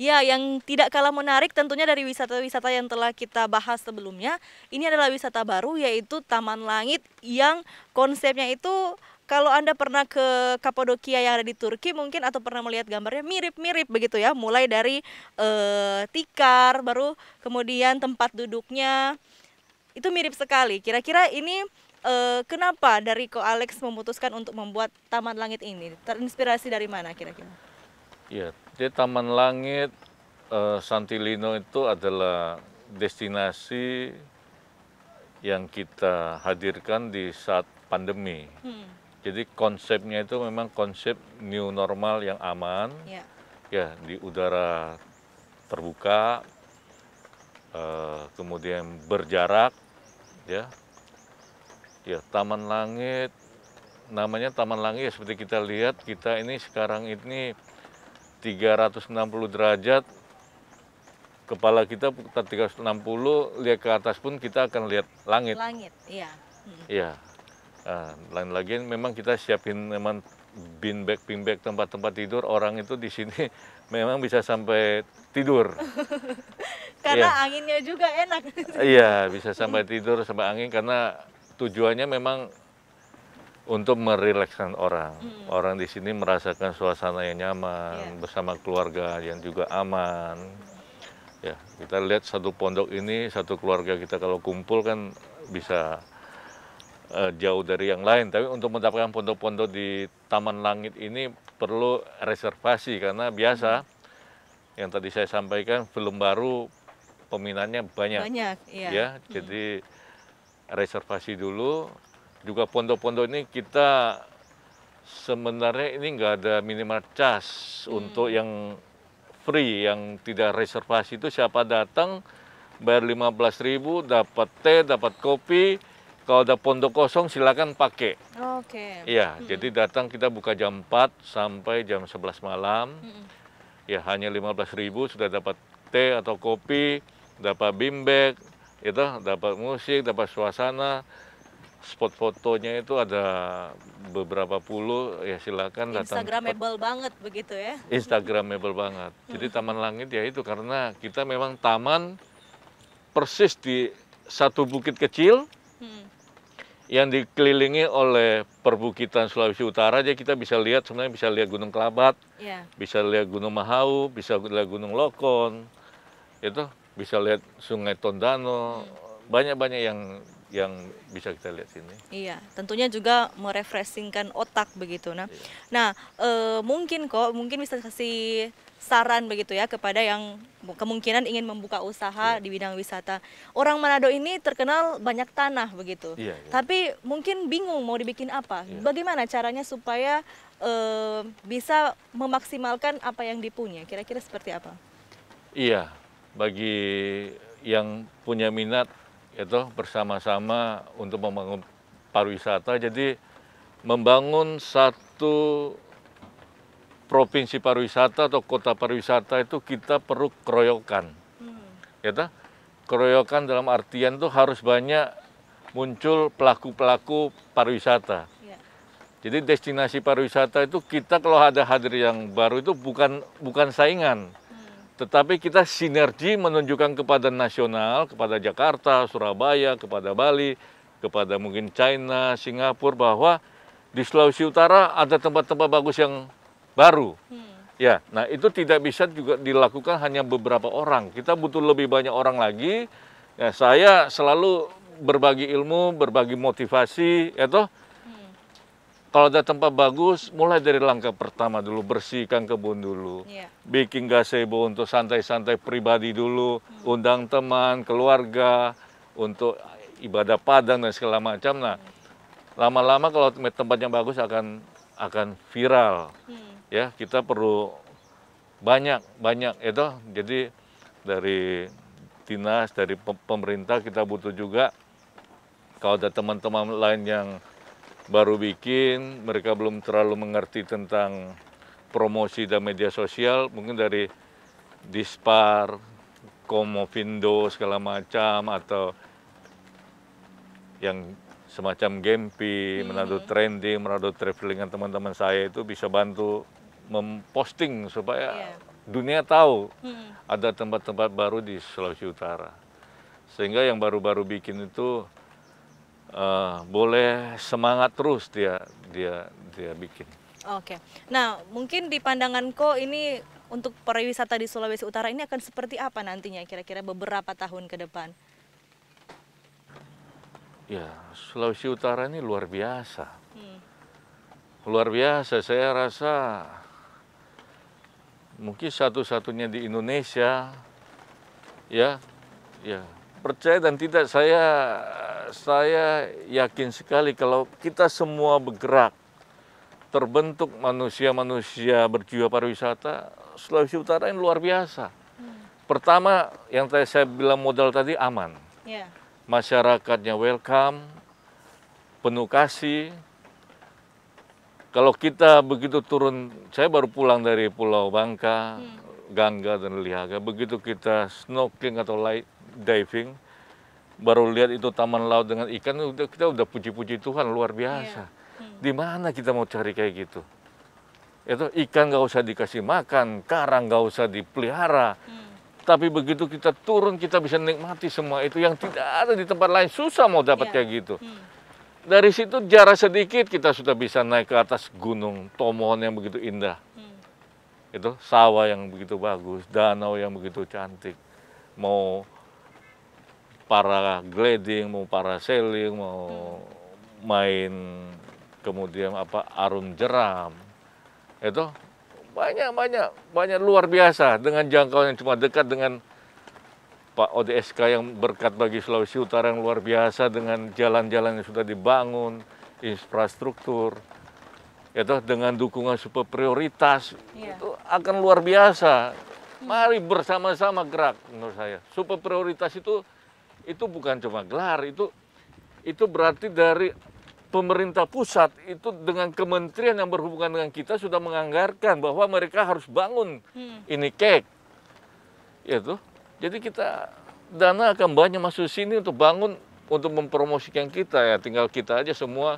Ya, yang tidak kalah menarik tentunya dari wisata-wisata yang telah kita bahas sebelumnya. Ini adalah wisata baru yaitu Taman Langit yang konsepnya itu kalau Anda pernah ke Kapadokia yang ada di Turki mungkin atau pernah melihat gambarnya mirip-mirip begitu ya, mulai dari e, tikar baru kemudian tempat duduknya itu mirip sekali. Kira-kira ini e, kenapa dari Ko Alex memutuskan untuk membuat Taman Langit ini? Terinspirasi dari mana kira-kira? Ya, jadi Taman Langit uh, Santilino itu adalah destinasi yang kita hadirkan di saat pandemi. Hmm. Jadi konsepnya itu memang konsep new normal yang aman, ya, ya di udara terbuka, uh, kemudian berjarak, ya, ya Taman Langit namanya Taman Langit ya, seperti kita lihat kita ini sekarang ini 360 derajat kepala kita putar 360 lihat ke atas pun kita akan lihat langit. Langit, iya. Iya. Nah, lain lagi memang kita siapin memang bin bag, bin bag tempat-tempat tidur orang itu di sini memang bisa sampai tidur. karena ya. anginnya juga enak. Iya, bisa sampai tidur sampai angin karena tujuannya memang untuk merilekskan orang. Hmm. Orang di sini merasakan suasana yang nyaman yeah. bersama keluarga yang juga aman. Ya, kita lihat satu pondok ini, satu keluarga kita kalau kumpul kan bisa uh, jauh dari yang lain. Tapi untuk mendapatkan pondok-pondok di Taman Langit ini perlu reservasi karena biasa hmm. yang tadi saya sampaikan belum baru peminatnya banyak. Banyak, iya. Ya, hmm. jadi reservasi dulu juga pondok-pondok ini kita sebenarnya ini nggak ada minimal charge hmm. untuk yang free yang tidak reservasi itu siapa datang bayar 15.000 dapat teh dapat kopi kalau ada pondok kosong silakan pakai. Oke. Okay. Iya, -hmm. jadi datang kita buka jam 4 sampai jam 11 malam. -hmm. Ya, hanya 15.000 sudah dapat teh atau kopi, dapat bimbek, itu ya dapat musik, dapat suasana spot fotonya itu ada beberapa puluh ya silakan datang Instagramable banget begitu ya Instagramable banget jadi hmm. Taman Langit ya itu karena kita memang taman persis di satu bukit kecil hmm. yang dikelilingi oleh perbukitan Sulawesi Utara jadi kita bisa lihat sebenarnya bisa lihat Gunung Kelabat yeah. bisa lihat Gunung Mahau bisa lihat Gunung Lokon itu bisa lihat Sungai Tondano hmm. banyak-banyak yang yang bisa kita lihat sini. Iya, tentunya juga merefreshingkan otak begitu. Nah, iya. nah e, mungkin kok mungkin bisa kasih saran begitu ya kepada yang kemungkinan ingin membuka usaha iya. di bidang wisata. Orang Manado ini terkenal banyak tanah begitu. Iya, iya. Tapi mungkin bingung mau dibikin apa. Iya. Bagaimana caranya supaya e, bisa memaksimalkan apa yang dipunya? Kira-kira seperti apa? Iya, bagi yang punya minat itu bersama-sama untuk membangun pariwisata. Jadi membangun satu provinsi pariwisata atau kota pariwisata itu kita perlu keroyokan. Hmm. Ya keroyokan dalam artian itu harus banyak muncul pelaku-pelaku pariwisata. Ya. Jadi destinasi pariwisata itu kita kalau ada hadir yang baru itu bukan bukan saingan. Tetapi kita sinergi menunjukkan kepada nasional, kepada Jakarta, Surabaya, kepada Bali, kepada mungkin China, Singapura bahwa di Sulawesi Utara ada tempat-tempat bagus yang baru. Hmm. Ya, nah itu tidak bisa juga dilakukan hanya beberapa orang. Kita butuh lebih banyak orang lagi. Ya, saya selalu berbagi ilmu, berbagi motivasi, ya toh kalau ada tempat bagus, mulai dari langkah pertama dulu, bersihkan kebun dulu. Yeah. Bikin gazebo untuk santai-santai pribadi dulu, hmm. undang teman, keluarga, untuk ibadah padang dan segala macam. Nah, lama-lama hmm. kalau tempat yang bagus akan akan viral. Hmm. Ya, kita perlu banyak-banyak itu. Ya Jadi dari dinas, dari pemerintah kita butuh juga kalau ada teman-teman lain yang baru bikin, mereka belum terlalu mengerti tentang promosi dan media sosial, mungkin dari Dispar, Komovindo segala macam atau yang semacam Gempi, hmm. Menado Trending, Menado Travelingan teman-teman saya itu bisa bantu memposting supaya yeah. dunia tahu hmm. ada tempat-tempat baru di Sulawesi Utara. Sehingga yang baru-baru bikin itu uh, boleh semangat terus dia dia dia bikin. Oke. Okay. Nah, mungkin di pandangan Ko ini untuk pariwisata di Sulawesi Utara ini akan seperti apa nantinya kira-kira beberapa tahun ke depan? Ya, Sulawesi Utara ini luar biasa. Hmm. Luar biasa, saya rasa mungkin satu-satunya di Indonesia ya ya percaya dan tidak saya saya yakin sekali kalau kita semua bergerak terbentuk manusia-manusia berjiwa pariwisata Sulawesi Utara ini luar biasa. Hmm. Pertama yang tadi saya bilang modal tadi aman. Yeah. Masyarakatnya welcome, penuh kasih. Kalau kita begitu turun, saya baru pulang dari Pulau Bangka, hmm. Gangga dan Lihaga. Begitu kita snorkeling atau light diving, baru lihat itu taman laut dengan ikan kita udah puji-puji Tuhan luar biasa. Yeah. Hmm. Di mana kita mau cari kayak gitu? Itu ikan nggak usah dikasih makan, karang nggak usah dipelihara. Hmm. Tapi begitu kita turun kita bisa nikmati semua itu yang tidak ada di tempat lain susah mau dapat yeah. kayak gitu. Hmm. Dari situ jarak sedikit kita sudah bisa naik ke atas gunung Tomohon yang begitu indah. Hmm. Itu sawah yang begitu bagus, danau yang begitu cantik. Mau para gliding, mau para sailing, mau main kemudian apa arum jeram. Itu banyak-banyak banyak luar biasa dengan jangkauan yang cuma dekat dengan Pak ODSK yang berkat bagi Sulawesi Utara yang luar biasa dengan jalan-jalan yang sudah dibangun, infrastruktur, itu dengan dukungan super prioritas yeah. itu akan luar biasa. Mari bersama-sama gerak menurut saya. Super prioritas itu itu bukan cuma gelar, itu itu berarti dari pemerintah pusat itu dengan kementerian yang berhubungan dengan kita sudah menganggarkan bahwa mereka harus bangun hmm. ini kek. Itu. Ya jadi kita dana akan banyak masuk sini untuk bangun untuk mempromosikan kita ya tinggal kita aja semua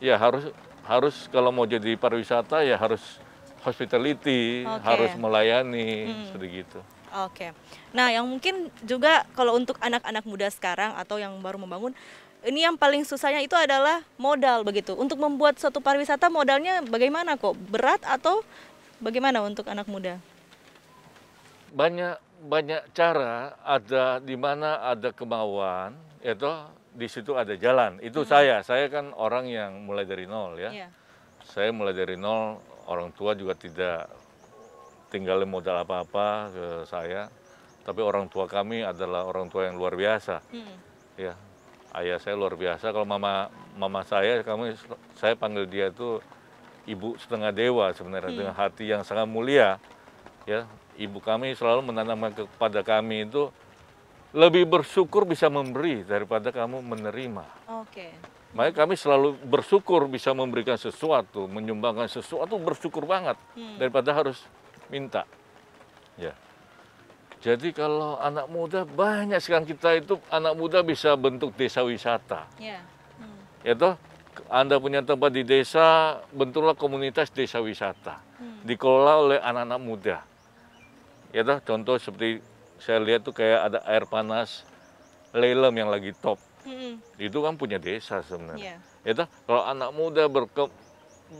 ya harus harus kalau mau jadi pariwisata ya harus hospitality, okay. harus melayani hmm. seperti itu. Oke. Nah, yang mungkin juga kalau untuk anak-anak muda sekarang atau yang baru membangun, ini yang paling susahnya itu adalah modal begitu. Untuk membuat suatu pariwisata modalnya bagaimana kok? Berat atau bagaimana untuk anak muda? Banyak banyak cara ada di mana ada kemauan, itu di situ ada jalan. Itu hmm. saya, saya kan orang yang mulai dari nol ya. Yeah. Saya mulai dari nol, orang tua juga tidak tinggalin modal apa-apa ke saya. Tapi orang tua kami adalah orang tua yang luar biasa. Hmm. Ya, ayah saya luar biasa. Kalau mama mama saya, kami saya panggil dia itu ibu setengah dewa sebenarnya hmm. dengan hati yang sangat mulia. Ya, ibu kami selalu menanamkan kepada kami itu lebih bersyukur bisa memberi daripada kamu menerima. Oke. Okay. Makanya kami selalu bersyukur bisa memberikan sesuatu, menyumbangkan sesuatu, bersyukur banget hmm. daripada harus minta. Ya. Jadi kalau anak muda banyak sekarang kita itu anak muda bisa bentuk desa wisata. Ya. Hmm. Yaitu Anda punya tempat di desa, bentuklah komunitas desa wisata. Hmm. Dikelola oleh anak-anak muda. Ya contoh seperti saya lihat tuh kayak ada air panas lelem yang lagi top. Hmm. Itu kan punya desa sebenarnya. Yeah. Ya toh kalau anak muda berke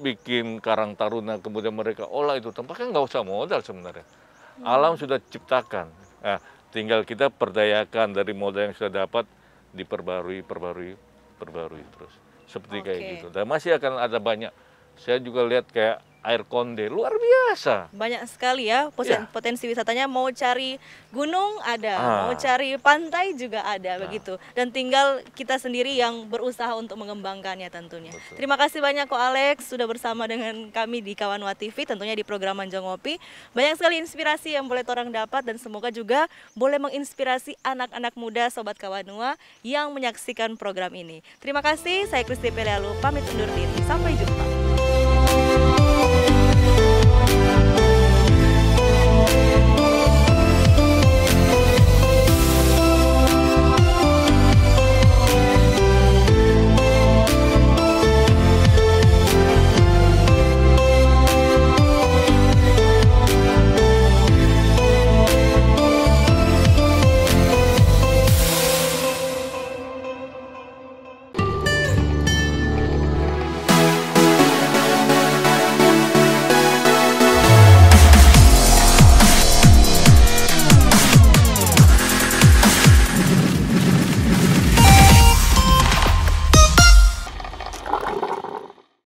bikin karang taruna kemudian mereka olah itu tempatnya nggak usah modal sebenarnya hmm. alam sudah ciptakan nah, tinggal kita perdayakan dari modal yang sudah dapat diperbarui perbarui perbarui terus seperti okay. kayak gitu dan masih akan ada banyak saya juga lihat kayak air konde luar biasa banyak sekali ya potensi, ya. potensi wisatanya mau cari gunung ada ah. mau cari pantai juga ada nah. begitu dan tinggal kita sendiri yang berusaha untuk mengembangkannya tentunya Betul. terima kasih banyak kok Alex sudah bersama dengan kami di Kawanwa TV tentunya di program Manjong Ngopi banyak sekali inspirasi yang boleh orang dapat dan semoga juga boleh menginspirasi anak-anak muda sobat Kawanua yang menyaksikan program ini terima kasih saya Kristi Pelalu pamit undur diri sampai jumpa